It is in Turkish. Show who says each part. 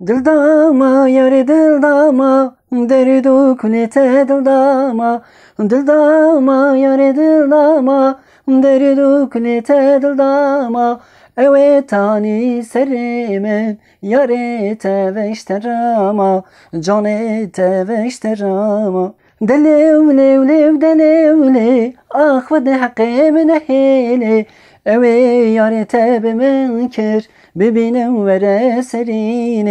Speaker 1: Dildama yare dildama Deridu kunete dildama Dildama yare dildama Deridu kunete dildama Evet ani serime Yare teveşterama Cane teveşterama Delev lev lev delev lev Ah ve de hakkı menehili Evi yare tebe menkir Bibinem vere serine